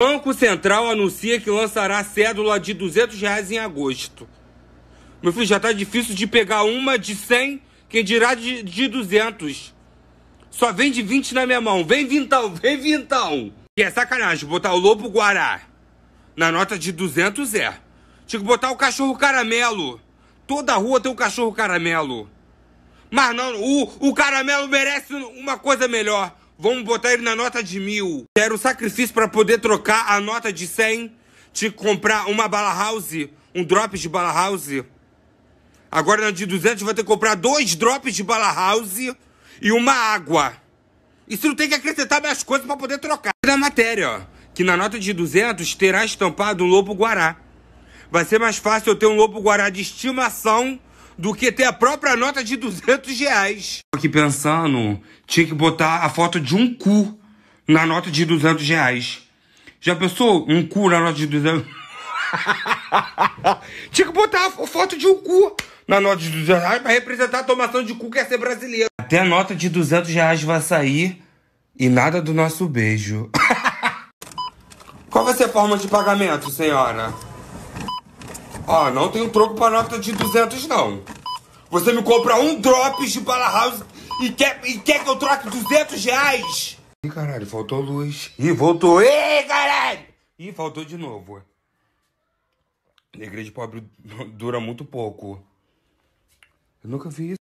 Banco Central anuncia que lançará cédula de 200 reais em agosto. Meu filho, já tá difícil de pegar uma de 100, quem dirá de, de 200. Só vem de 20 na minha mão. Vem vintão, vem vintão. E é sacanagem botar o lobo guará na nota de 200 é. Tinha que botar o cachorro caramelo. Toda rua tem um cachorro caramelo. Mas não, o, o caramelo merece uma coisa melhor. Vamos botar ele na nota de mil. Era um sacrifício para poder trocar a nota de 100, te comprar uma bala house, um drop de bala house. Agora na de 200 vai ter que comprar dois drops de bala house e uma água. Isso não tem que acrescentar mais coisas para poder trocar. Na matéria, ó, que na nota de 200 terá estampado um lobo guará. Vai ser mais fácil eu ter um lobo guará de estimação do que ter a própria nota de 200 reais. Aqui pensando, tinha que botar a foto de um cu na nota de 200 reais. Já pensou? Um cu na nota de 200... tinha que botar a foto de um cu na nota de 200 reais pra representar a tomação de cu que é ser brasileiro. Até a nota de 200 reais vai sair e nada do nosso beijo. Qual vai ser a forma de pagamento, senhora? Ah, não tenho troco pra nota de 200, não. Você me compra um drop de Bala House e quer, e quer que eu troque 200 reais? Ih, caralho, faltou luz. Ih, voltou. Ih, caralho! Ih, faltou de novo. Na de pobre dura muito pouco. Eu nunca vi isso.